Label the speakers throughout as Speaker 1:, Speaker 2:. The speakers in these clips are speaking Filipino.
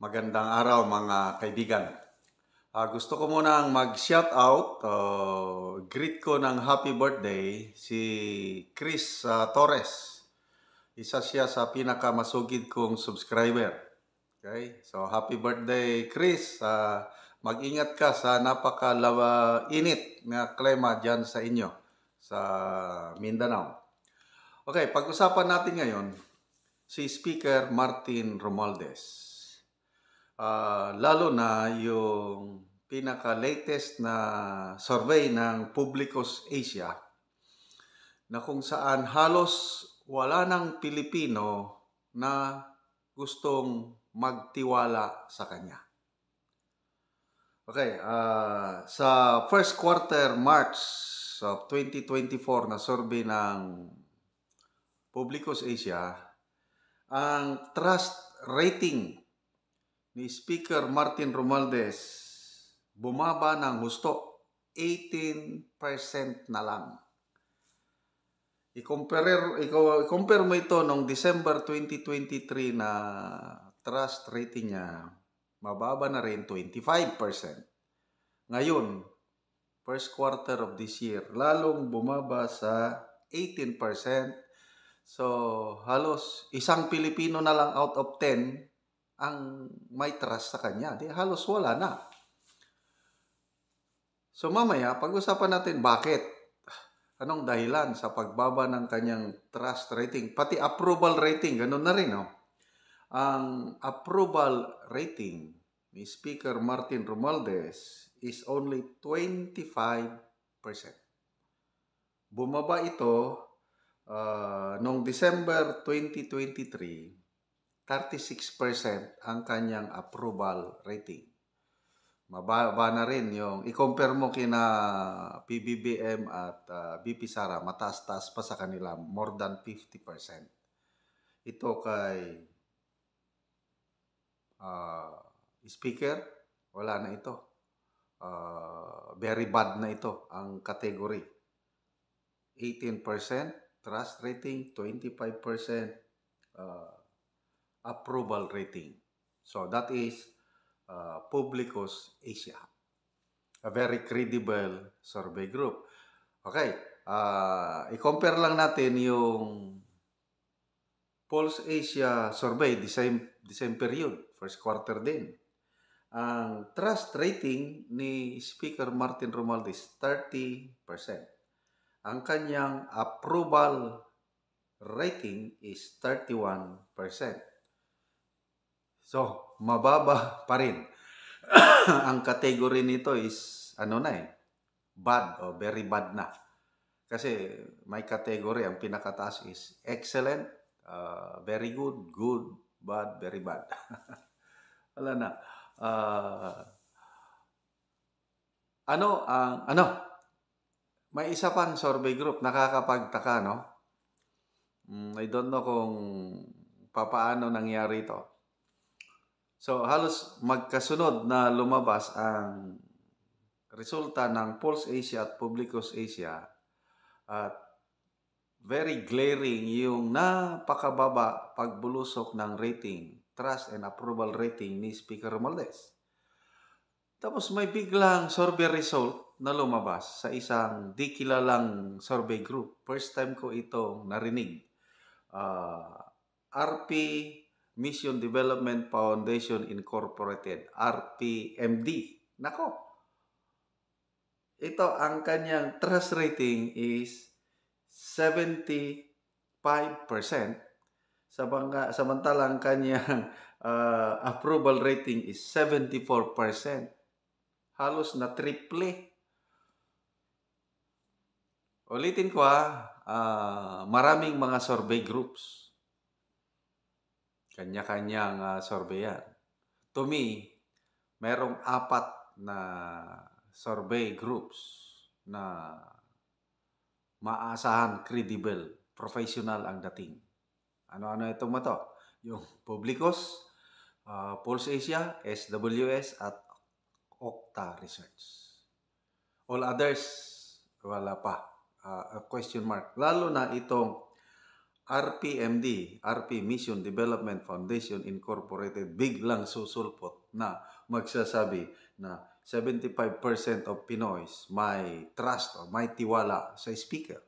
Speaker 1: Magandang araw mga kaibigan. Uh, gusto ko muna ang mag-shout out, uh, ah, greet ko ng happy birthday si Chris uh, Torres. Isa siya sa pinakamasugid kong subscriber. Okay? So happy birthday Chris. Uh, mag-ingat ka sa napakalawa init na klima diyan sa inyo sa Mindanao. Okay, pag-usapan natin ngayon si Speaker Martin Romualdez uh, lalo na yung pinaka-latest na survey ng Publicos Asia na kung saan halos wala ng Pilipino na gustong magtiwala sa kanya. Okay, uh, sa first quarter March of 2024 na survey ng Publicos Asia, ang trust rating ni Speaker Martin Romualdez bumaba ng husto 18% na lang. I-compare, i-compare mo ito noong December 2023 na trust rating niya, mababa na rin 25%. Ngayon, first quarter of this year, lalong bumaba sa 18%. So, halos isang Pilipino na lang out of 10 ang may trust sa kanya. Di halos wala na. So mamaya, pag-usapan natin bakit. Anong dahilan sa pagbaba ng kanyang trust rating? Pati approval rating, ganun na rin. Oh. Ang approval rating ni Speaker Martin Romualdez is only 25%. Bumaba ito uh, noong December 2023 36% ang kanyang approval rating. Mababa na rin yung i-compare mo kina PBBM at uh, ah, BP Sara, mataas-taas pa sa kanila, more than 50%. Ito kay uh, speaker, wala na ito. Uh, very bad na ito ang category. 18% trust rating, 25% uh, approval rating. So that is uh, Publicos Asia, a very credible survey group. Okay, uh, i-compare lang natin yung Pulse Asia survey, the same, the same period, first quarter din. Ang trust rating ni Speaker Martin Romualdez, 30%. Ang kanyang approval rating is 31%. So, mababa pa rin. ang category nito is ano na eh, bad o very bad na. Kasi may category, ang pinakataas is excellent, uh, very good, good, bad, very bad. Wala na. Uh, ano ang uh, ano? May isa pang survey group nakakapagtaka no? Mm, I don't know kung papaano nangyari ito. So halos magkasunod na lumabas ang resulta ng Pulse Asia at Publicus Asia at very glaring yung napakababa pagbulusok ng rating, trust and approval rating ni Speaker Romualdez. Tapos may biglang survey result na lumabas sa isang di kilalang survey group. First time ko itong narinig. Uh, ah, RP Mission Development Foundation Incorporated, RPMD. Nako. Ito ang kanyang trust rating is 75% sa bangga, samantalang kanyang uh, approval rating is 74%. Halos na triple. Ulitin ko ha, uh, ah, maraming mga survey groups kanya-kanyang uh, sorbeyan. To me, merong apat na survey groups na maasahan, credible, professional ang dating. Ano-ano itong mga to? Yung Publicos, uh, Pulse Asia, SWS, at Okta Research. All others, wala pa. Uh, question mark. Lalo na itong RPMD, RP Mission Development Foundation Incorporated, biglang susulpot na magsasabi na 75% of Pinoys may trust o may tiwala sa speaker.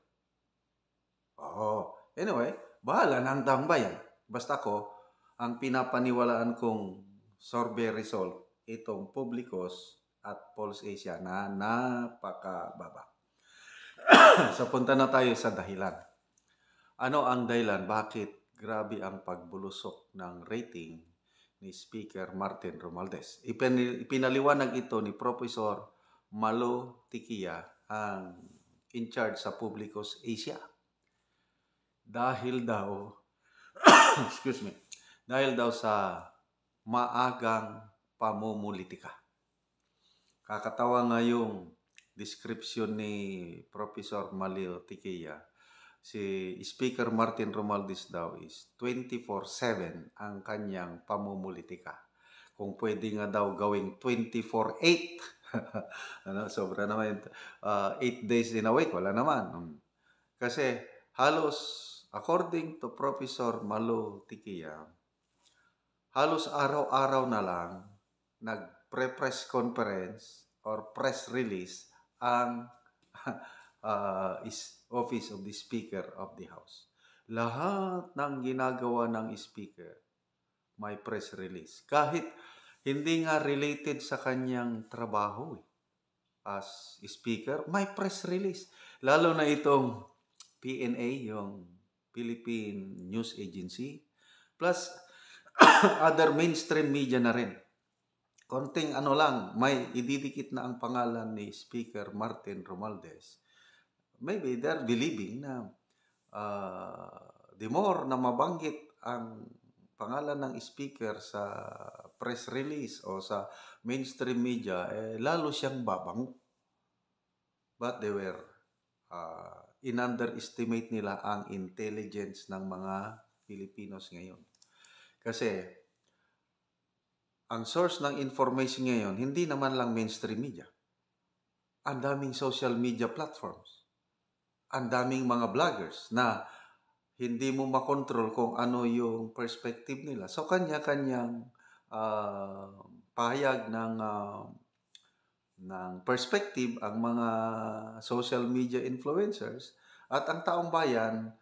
Speaker 1: Oh, anyway, bahala na ang tambayan. Basta ko, ang pinapaniwalaan kong survey result, itong Publicos at Pulse Asia na napakababa. so punta na tayo sa dahilan. Ano ang dahilan bakit grabe ang pagbulusok ng rating ni Speaker Martin Romaldez? Ipinaliwanag ito ni Professor Malo Tikia, ang in charge sa Publicos Asia. Dahil daw, excuse me, dahil daw sa maagang pamumulitika. Kakatawa nga yung description ni Professor Malo Tikia si Speaker Martin Romualdez daw is 24-7 ang kanyang pamumulitika. Kung pwede nga daw gawing 24-8, ano, sobra naman, 8 uh, ah, days in a week, wala naman. Hmm. Kasi halos, according to Professor Malo Tikia, halos araw-araw na lang nag press conference or press release ang uh, is office of the Speaker of the House. Lahat ng ginagawa ng Speaker, may press release. Kahit hindi nga related sa kanyang trabaho eh. as Speaker, may press release. Lalo na itong PNA, yung Philippine News Agency, plus other mainstream media na rin. Konting ano lang, may ididikit na ang pangalan ni Speaker Martin Romaldez maybe are believing na uh, the more na mabanggit ang pangalan ng speaker sa press release o sa mainstream media, eh, lalo siyang babang. But they were uh, in-underestimate nila ang intelligence ng mga Pilipinos ngayon. Kasi ang source ng information ngayon, hindi naman lang mainstream media. Ang daming social media platforms ang daming mga vloggers na hindi mo makontrol kung ano yung perspective nila. So, kanya-kanyang uh, pahayag ng, uh, ng perspective ang mga social media influencers at ang taong bayan,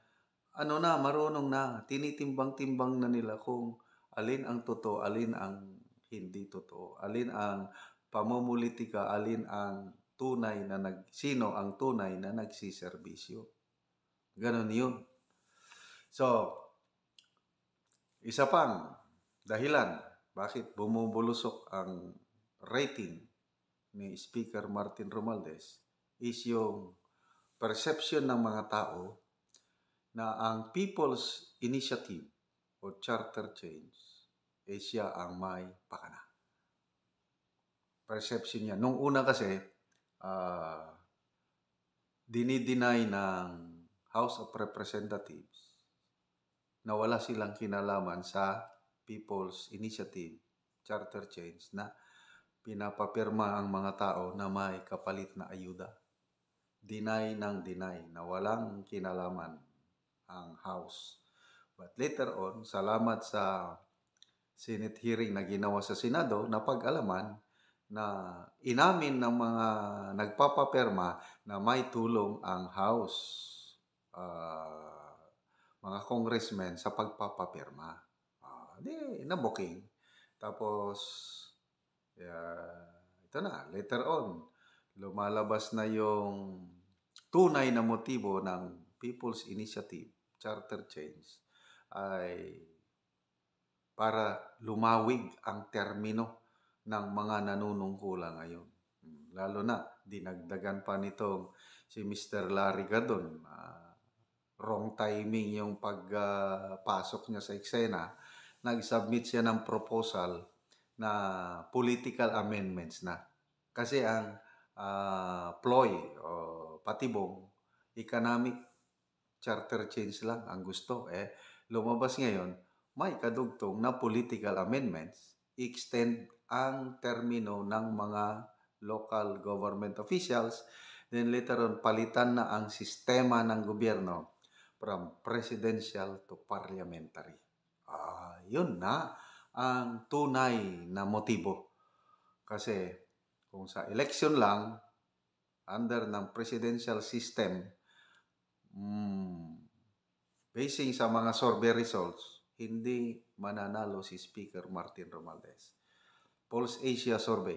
Speaker 1: ano na, marunong na, tinitimbang-timbang na nila kung alin ang totoo, alin ang hindi totoo, alin ang pamumulitika, alin ang tunay na nag, sino ang tunay na nagsiservisyo. Ganon yun. So, isa pang dahilan bakit bumubulusok ang rating ni Speaker Martin Romualdez is yung perception ng mga tao na ang People's Initiative o Charter Change ay eh, siya ang may pakana. Perception niya. Nung una kasi, uh, dinideny ng House of Representatives na wala silang kinalaman sa People's Initiative Charter Change na pinapapirma ang mga tao na may kapalit na ayuda. Deny ng deny na walang kinalaman ang House. But later on, salamat sa Senate hearing na ginawa sa Senado, na pag alaman na inamin ng mga nagpapaperma na may tulong ang House uh, mga congressmen sa pagpapaperma. Uh, ah, di, nabuking. Tapos, uh, ito na, later on, lumalabas na yung tunay na motibo ng People's Initiative, Charter Change, ay para lumawig ang termino ng mga nanunungkula ngayon. Hmm, lalo na, dinagdagan pa nitong si Mr. Larry Gadon. Uh, wrong timing yung pagpasok uh, niya sa eksena. Nag-submit siya ng proposal na political amendments na. Kasi ang uh, ploy o patibong, economic charter change lang ang gusto. Eh, lumabas ngayon, may kadugtong na political amendments extend ang termino ng mga local government officials, then later on palitan na ang sistema ng gobyerno from presidential to parliamentary. Ah, yun na ang tunay na motibo. Kasi kung sa election lang, under ng presidential system, mm, basing sa mga survey results, hindi mananalo si Speaker Martin Romualdez. Pulse Asia Survey.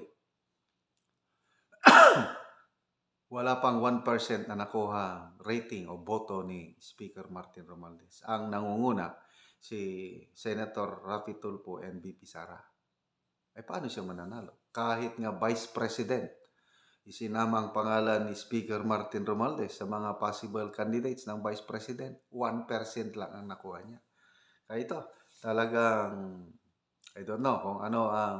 Speaker 1: Wala pang 1% na nakuha rating o boto ni Speaker Martin Romualdez. Ang nangunguna, si Senator Rafi Tulfo and BP Sara. Eh paano siya mananalo? Kahit nga Vice President, isinama ang pangalan ni Speaker Martin Romualdez sa mga possible candidates ng Vice President, 1% lang ang nakuha niya. Kaya ito, talagang, I don't know kung ano ang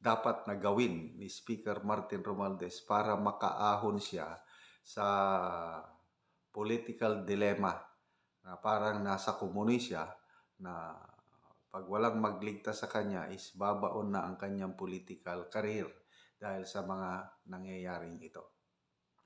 Speaker 1: dapat na gawin ni Speaker Martin Romualdez para makaahon siya sa political dilemma na parang nasa kumuni siya na pag walang magligtas sa kanya is babaon na ang kanyang political career dahil sa mga nangyayaring ito.